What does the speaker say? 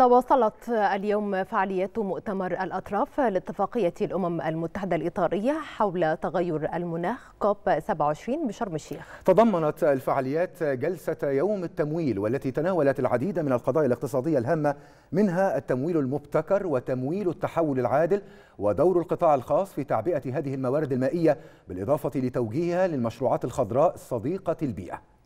تواصلت اليوم فعاليات مؤتمر الأطراف لاتفاقية الأمم المتحدة الإطارية حول تغير المناخ كوب 27 بشرم الشيخ تضمنت الفعاليات جلسة يوم التمويل والتي تناولت العديد من القضايا الاقتصادية الهامة منها التمويل المبتكر وتمويل التحول العادل ودور القطاع الخاص في تعبئة هذه الموارد المائية بالإضافة لتوجيهها للمشروعات الخضراء صديقة البيئة